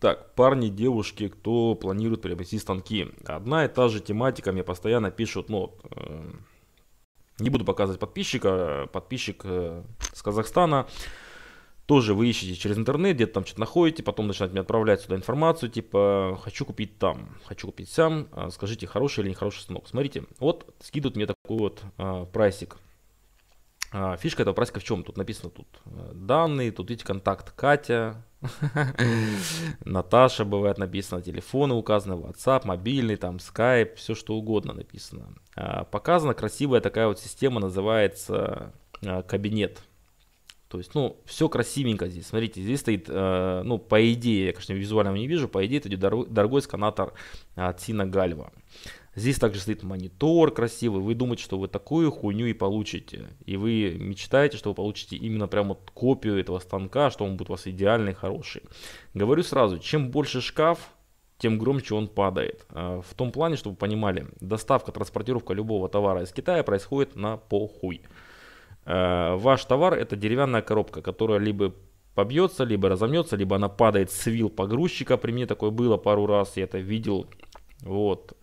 Так, парни, девушки, кто планирует приобрести станки. Одна и та же тематика мне постоянно пишут, но ну, э, не буду показывать подписчика, подписчик э, с Казахстана. Тоже вы ищете через интернет, где-то там что-то находите, потом начинают мне отправлять сюда информацию, типа, хочу купить там, хочу купить сям, а скажите, хороший или нехороший станок. Смотрите, вот скидывают мне такой вот э, прайсик а, фишка этого праздника в чем? Тут написано тут э, данные, тут видите контакт Катя, Наташа бывает написано, телефоны указаны, WhatsApp, мобильный, там Skype, все что угодно написано. А, показана красивая такая вот система, называется э, кабинет. То есть, ну, все красивенько здесь. Смотрите, здесь стоит, э, ну, по идее, я, конечно, визуально не вижу, по идее, это идет дорогой сканатор Тина Гальва. Здесь также стоит монитор красивый. Вы думаете, что вы такую хуйню и получите. И вы мечтаете, что вы получите именно прямо вот копию этого станка, что он будет у вас идеальный, хороший. Говорю сразу, чем больше шкаф, тем громче он падает. А, в том плане, чтобы вы понимали, доставка, транспортировка любого товара из Китая происходит на похуй. А, ваш товар это деревянная коробка, которая либо побьется, либо разомнется, либо она падает с вил погрузчика. При мне такое было пару раз, я это видел. Вот.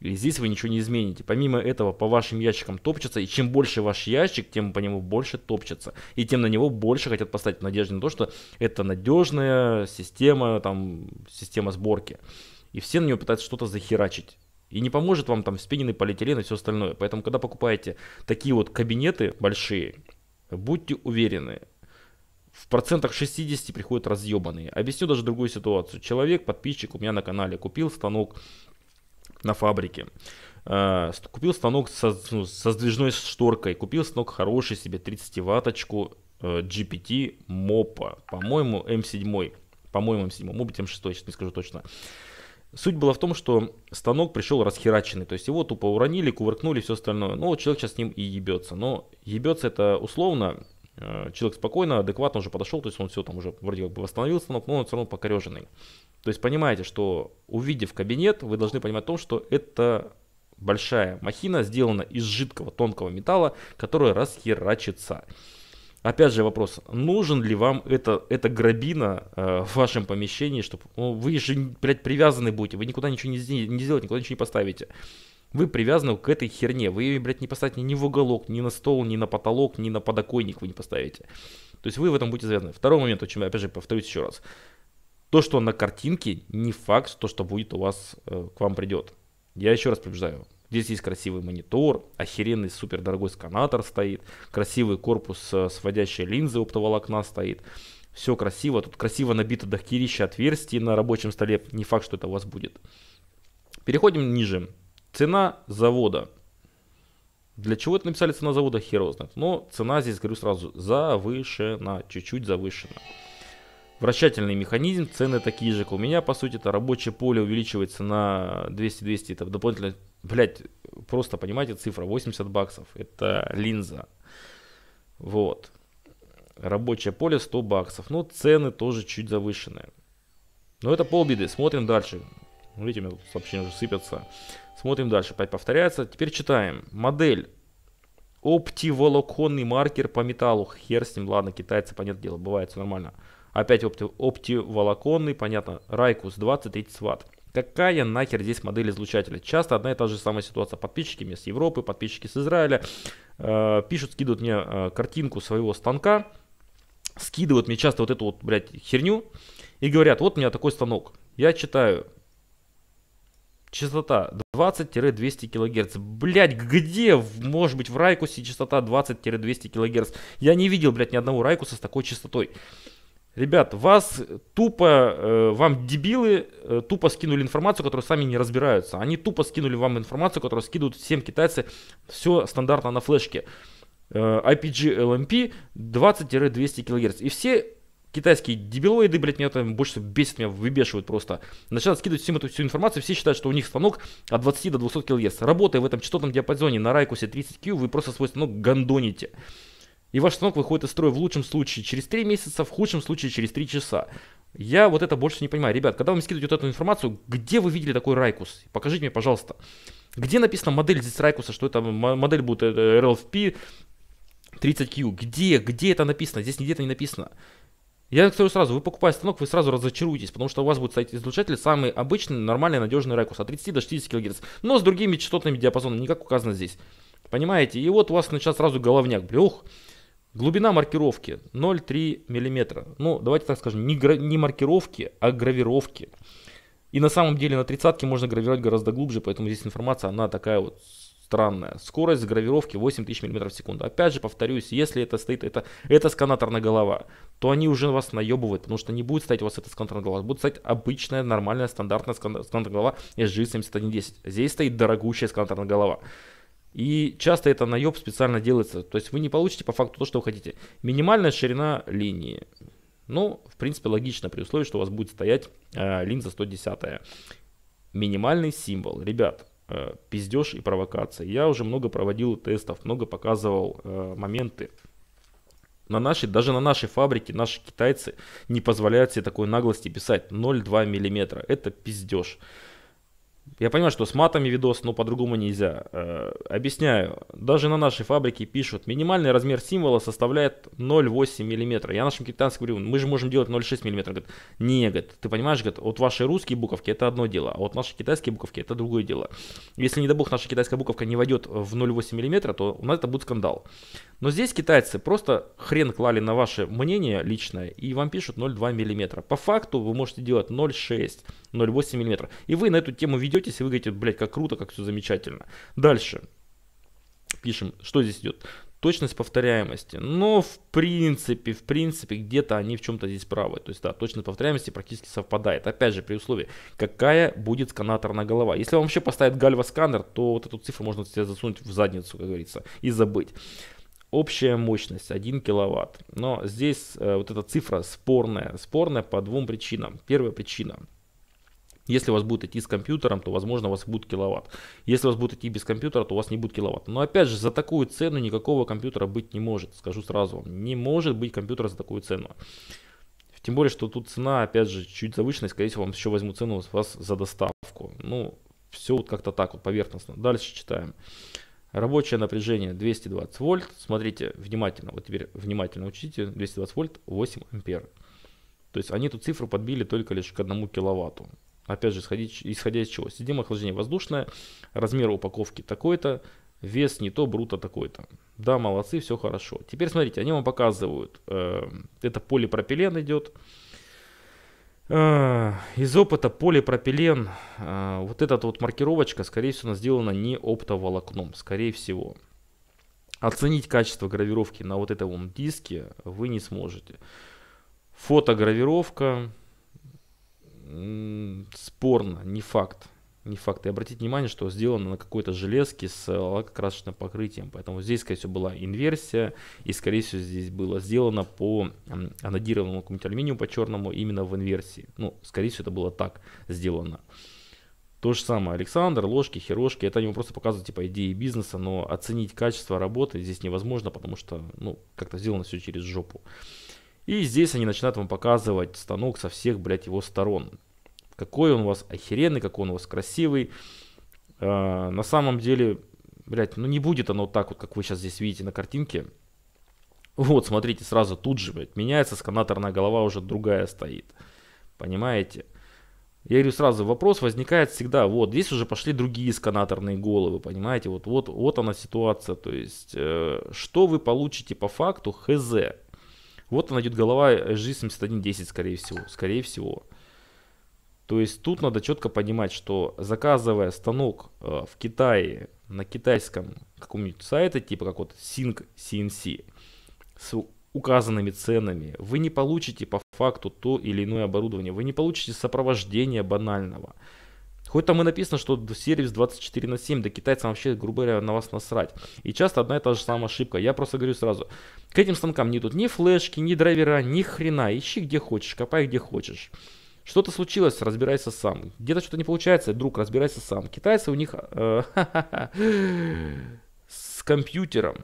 И здесь вы ничего не измените. Помимо этого, по вашим ящикам топчется, и чем больше ваш ящик, тем по нему больше топчется. И тем на него больше хотят поставить в надежде на то, что это надежная система, там, система сборки. И все на нее пытаются что-то захерачить. И не поможет вам там спиненный полиэтилен и все остальное. Поэтому, когда покупаете такие вот кабинеты большие, будьте уверены, в процентах 60 приходят разъебанные. Объясню даже другую ситуацию. Человек, подписчик у меня на канале купил станок на фабрике. Э, купил станок со, ну, со сдвижной шторкой, купил станок хороший себе 30-ватточку э, GPT MOPA, по-моему, M7, по-моему, M7, может быть, M6, сейчас не скажу точно. Суть была в том, что станок пришел расхераченный, то есть его тупо уронили, кувыркнули, все остальное. Ну, вот человек сейчас с ним и ебется. Но ебется это условно, э, человек спокойно, адекватно уже подошел, то есть он все там уже вроде как бы восстановил станок, но он все равно покореженный. То есть понимаете, что увидев кабинет, вы должны понимать о том, что это большая махина, сделана из жидкого тонкого металла, которая расхерачится. Опять же вопрос, нужен ли вам это, эта грабина э, в вашем помещении, чтобы ну, вы же, блядь, привязаны будете, вы никуда ничего не, не сделаете, никуда ничего не поставите. Вы привязаны к этой херне, вы ее, блядь, не поставите ни в уголок, ни на стол, ни на потолок, ни на подоконник вы не поставите. То есть вы в этом будете завязаны. Второй момент, о чем я опять же, повторюсь еще раз то, что на картинке, не факт, то, что будет у вас, э, к вам придет. Я еще раз предупреждаю, здесь есть красивый монитор, охеренный супер дорогой сканатор стоит, красивый корпус э, сводящей линзы оптоволокна стоит, все красиво, тут красиво набито до херища отверстий на рабочем столе, не факт, что это у вас будет. Переходим ниже. Цена завода. Для чего это написали цена завода, хер знает. Но цена здесь, говорю сразу, завышена, чуть-чуть завышена вращательный механизм, цены такие же, как у меня, по сути, это рабочее поле увеличивается на 200-200, это дополнительно, блядь, просто понимаете, цифра 80 баксов, это линза, вот, рабочее поле 100 баксов, но цены тоже чуть завышенные, но это полбеды, смотрим дальше, видите, у меня тут сообщения уже сыпятся, смотрим дальше, опять повторяется, теперь читаем, модель, оптиволоконный маркер по металлу, хер с ним, ладно, китайцы, понятное дело, бывает все нормально, Опять опти, оптиволоконный, понятно, Райкус 20-30 ватт. Какая нахер здесь модель излучателя? Часто одна и та же самая ситуация. Подписчики мне с Европы, подписчики с Израиля э, пишут, скидывают мне э, картинку своего станка, скидывают мне часто вот эту вот, блядь, херню и говорят, вот у меня такой станок. Я читаю, частота 20-200 кГц. Блять, где, может быть, в Райкусе частота 20-200 кГц? Я не видел, блядь, ни одного Райкуса с такой частотой. Ребят, вас тупо, э, вам дебилы э, тупо скинули информацию, которую сами не разбираются. Они тупо скинули вам информацию, которую скидывают всем китайцы. Все стандартно на флешке. Э, IPG LMP 20-200 кГц. И все китайские дебилоиды, блядь, меня там больше всего бесит, меня выбешивают просто. Начинают скидывать всем эту всю информацию, все считают, что у них станок от 20 до 200 кГц. Работая в этом частотном диапазоне на Райкусе 30Q, вы просто свой станок гандоните. И ваш станок выходит из строя в лучшем случае через 3 месяца, в худшем случае через 3 часа. Я вот это больше не понимаю. Ребят, когда вам скидывают вот эту информацию, где вы видели такой Райкус? Покажите мне, пожалуйста. Где написано модель здесь Райкуса, что это модель будет э, э, RLFP 30Q? Где? Где это написано? Здесь нигде это не написано. Я говорю сразу, вы покупая станок, вы сразу разочаруетесь, потому что у вас будет стоять излучатель самый обычный, нормальный, надежный ракурс, от 30 до 60 кГц, но с другими частотными диапазонами, не как указано здесь. Понимаете? И вот у вас начинает сразу головняк, блюх, Глубина маркировки 0,3 мм. Ну, давайте так скажем, не, гра- не маркировки, а гравировки. И на самом деле на тридцатке можно гравировать гораздо глубже, поэтому здесь информация, она такая вот странная. Скорость гравировки 8000 мм в секунду. Опять же, повторюсь, если это стоит, это, это сканаторная голова, то они уже вас наебывают, потому что не будет стоять у вас эта сканаторная голова, будет стоять обычная, нормальная, стандартная сканаторная голова SG7110. Здесь стоит дорогущая сканаторная голова. И часто это наеб специально делается. То есть вы не получите по факту то, что вы хотите. Минимальная ширина линии. Ну, в принципе, логично, при условии, что у вас будет стоять э, линза 110. Минимальный символ. Ребят, э, пиздеж и провокация. Я уже много проводил тестов, много показывал э, моменты. На нашей, даже на нашей фабрике наши китайцы не позволяют себе такой наглости писать 0,2 мм. Это пиздеж. Я понимаю, что с матами видос, но по-другому нельзя. Э, объясняю. Даже на нашей фабрике пишут, минимальный размер символа составляет 0,8 мм. Я нашим китайцам говорю, мы же можем делать 0,6 мм. Говорит, не, говорит, ты понимаешь, говорит, вот ваши русские буковки это одно дело, а вот наши китайские буковки это другое дело. Если, не дай бог, наша китайская буковка не войдет в 0,8 мм, то у нас это будет скандал. Но здесь китайцы просто хрен клали на ваше мнение личное, и вам пишут 0,2 мм. По факту вы можете делать 0,6, 0,8 мм. И вы на эту тему ведете смеетесь, и вы говорите, блядь, как круто, как все замечательно. Дальше. Пишем, что здесь идет точность повторяемости. Но ну, в принципе, в принципе, где-то они в чем-то здесь правы. То есть, да, точность повторяемости практически совпадает. Опять же, при условии, какая будет сканаторная голова. Если вам вообще поставят гальвосканер, то вот эту цифру можно себе засунуть в задницу, как говорится, и забыть. Общая мощность 1 киловатт. Но здесь э, вот эта цифра спорная. Спорная по двум причинам. Первая причина – если у вас будет идти с компьютером, то, возможно, у вас будет киловатт. Если у вас будет идти без компьютера, то у вас не будет киловатт. Но, опять же, за такую цену никакого компьютера быть не может. Скажу сразу вам, не может быть компьютера за такую цену. Тем более, что тут цена, опять же, чуть завышенная. Скорее всего, вам еще возьму цену с вас за доставку. Ну, все вот как-то так вот поверхностно. Дальше читаем. Рабочее напряжение 220 вольт. Смотрите внимательно. Вот теперь внимательно учтите. 220 вольт, 8 ампер. То есть они эту цифру подбили только лишь к 1 киловатту. Опять же, исходя, исходя из чего? Система охлаждения воздушная, размер упаковки такой-то, вес не то, бруто такой-то. Да, молодцы, все хорошо. Теперь смотрите, они вам показывают, э, это полипропилен идет. Э, из опыта полипропилен, э, вот эта вот маркировочка, скорее всего, сделана не оптоволокном, скорее всего. Оценить качество гравировки на вот этом диске вы не сможете. Фотогравировка, спорно, не факт. Не факт. И обратите внимание, что сделано на какой-то железке с э, лакокрасочным покрытием. Поэтому здесь, скорее всего, была инверсия. И, скорее всего, здесь было сделано по анодированному какому-нибудь алюминию по черному именно в инверсии. Ну, скорее всего, это было так сделано. То же самое, Александр, ложки, херошки, это они просто показывают типа идеи бизнеса, но оценить качество работы здесь невозможно, потому что, ну, как-то сделано все через жопу. И здесь они начинают вам показывать станок со всех, блядь, его сторон. Какой он у вас охеренный, какой он у вас красивый. Э, на самом деле, блядь, ну не будет оно так вот, как вы сейчас здесь видите на картинке. Вот, смотрите, сразу тут же, блядь, меняется сканаторная голова, уже другая стоит. Понимаете? Я говорю сразу, вопрос возникает всегда, вот, здесь уже пошли другие сканаторные головы, понимаете, вот, вот, вот она ситуация, то есть, э, что вы получите по факту, хз. Вот она идет голова SG7110, скорее всего, скорее всего. То есть тут надо четко понимать, что заказывая станок э, в Китае на китайском каком-нибудь сайте, типа как вот Sync CNC, с указанными ценами, вы не получите по факту то или иное оборудование, вы не получите сопровождения банального. Хоть там и написано, что сервис 24 на 7, да китайцам вообще, грубо говоря, на вас насрать. И часто одна и та же самая ошибка. Я просто говорю сразу, к этим станкам не идут ни флешки, ни драйвера, ни хрена. Ищи где хочешь, копай где хочешь. Что-то случилось, разбирайся сам. Где-то что-то не получается, друг, разбирайся сам. Китайцы у них э, с компьютером.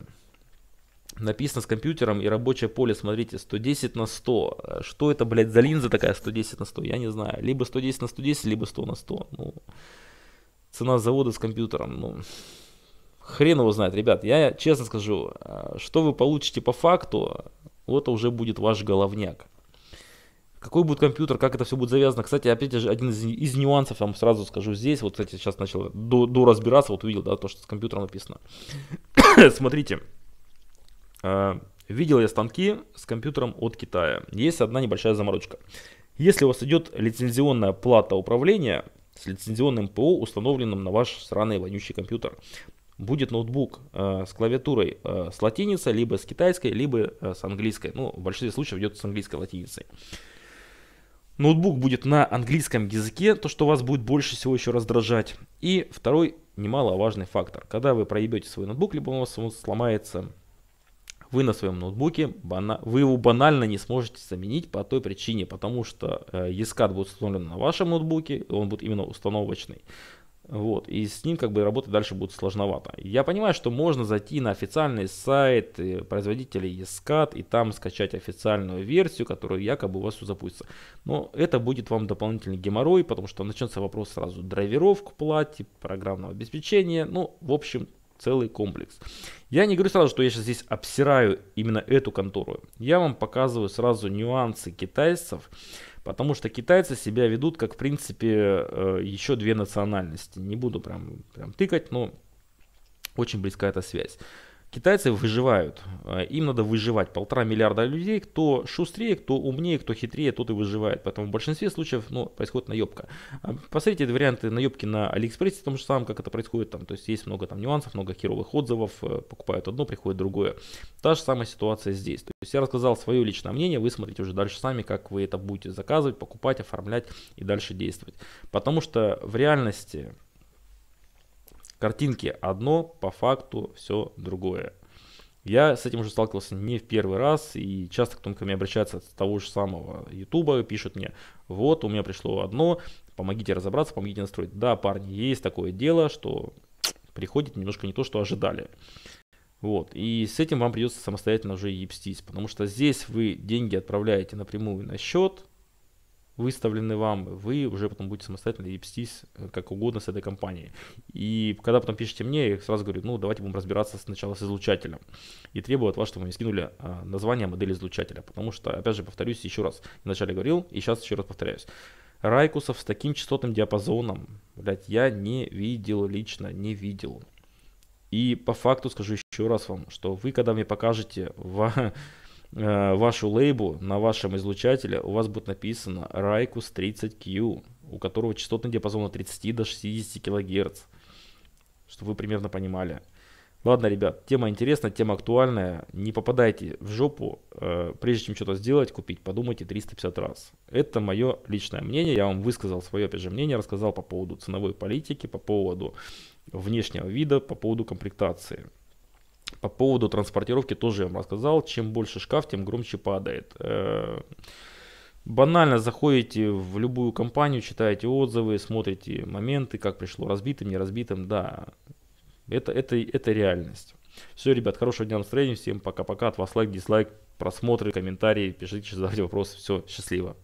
Написано с компьютером и рабочее поле, смотрите, 110 на 100. Что это, блядь, за линза такая 110 на 100, я не знаю. Либо 110 на 110, либо 100 на 100. Ну, цена завода с компьютером, ну, хрен его знает, ребят. Я честно скажу, э, что вы получите по факту, вот уже будет ваш головняк какой будет компьютер, как это все будет завязано. Кстати, опять же, один из, из нюансов, я вам сразу скажу здесь, вот, кстати, сейчас начал до, до разбираться, вот увидел, да, то, что с компьютером написано. Смотрите, а, видел я станки с компьютером от Китая. Есть одна небольшая заморочка. Если у вас идет лицензионная плата управления с лицензионным ПО, установленным на ваш сраный вонючий компьютер, будет ноутбук э, с клавиатурой э, с латиницей, либо с китайской, либо э, с английской. Ну, в большинстве случаев идет с английской латиницей ноутбук будет на английском языке, то, что вас будет больше всего еще раздражать. И второй немаловажный фактор. Когда вы проебете свой ноутбук, либо у вас он сломается, вы на своем ноутбуке, вы его банально не сможете заменить по той причине, потому что э, ESCAD будет установлен на вашем ноутбуке, он будет именно установочный. Вот, и с ним как бы работать дальше будет сложновато. Я понимаю, что можно зайти на официальный сайт э, производителя ESCAT и там скачать официальную версию, которая якобы у вас все запустится. Но это будет вам дополнительный геморрой, потому что начнется вопрос сразу драйверов к плате, программного обеспечения, ну, в общем, целый комплекс. Я не говорю сразу, что я сейчас здесь обсираю именно эту контору. Я вам показываю сразу нюансы китайцев, Потому что китайцы себя ведут как, в принципе, э, еще две национальности. Не буду прям, прям тыкать, но очень близка эта связь. Китайцы выживают, а, им надо выживать. Полтора миллиарда людей, кто шустрее, кто умнее, кто хитрее, тот и выживает. Поэтому в большинстве случаев ну, происходит наебка. А, посмотрите варианты наебки на Алиэкспрессе, том же самом, как это происходит. Там, то есть есть много там нюансов, много херовых отзывов, э, покупают одно, приходит другое. Та же самая ситуация здесь. То есть я рассказал свое личное мнение, вы смотрите уже дальше сами, как вы это будете заказывать, покупать, оформлять и дальше действовать. Потому что в реальности картинки одно, по факту все другое. Я с этим уже сталкивался не в первый раз, и часто кто-то ко мне обращается от того же самого Ютуба, пишет мне, вот, у меня пришло одно, помогите разобраться, помогите настроить. Да, парни, есть такое дело, что приходит немножко не то, что ожидали. Вот, и с этим вам придется самостоятельно уже ебстись, потому что здесь вы деньги отправляете напрямую на счет, выставлены вам, вы уже потом будете самостоятельно и э, как угодно с этой компанией. И когда потом пишете мне, я сразу говорю, ну давайте будем разбираться сначала с излучателем. И требую от вас, чтобы вы мне скинули а, название модели излучателя, потому что, опять же, повторюсь еще раз, вначале говорил и сейчас еще раз повторяюсь. Райкусов с таким частотным диапазоном, блядь, я не видел лично, не видел. И по факту скажу еще раз вам, что вы когда мне покажете в Э, вашу лейбу на вашем излучателе у вас будет написано Raikus 30Q, у которого частотный диапазон от 30 до 60 кГц, чтобы вы примерно понимали. Ладно, ребят, тема интересная, тема актуальная. Не попадайте в жопу. Э, прежде чем что-то сделать, купить, подумайте 350 раз. Это мое личное мнение. Я вам высказал свое, опять же, мнение, рассказал по поводу ценовой политики, по поводу внешнего вида, по поводу комплектации. По поводу транспортировки тоже я вам рассказал. Чем больше шкаф, тем громче падает. Э, банально заходите в любую компанию, читаете отзывы, смотрите моменты, как пришло разбитым, не разбитым. Да, это, это, это реальность. Все, ребят, хорошего дня настроения. Всем пока-пока. От вас лайк, дизлайк, просмотры, комментарии. Пишите, задавайте вопросы. Все, счастливо.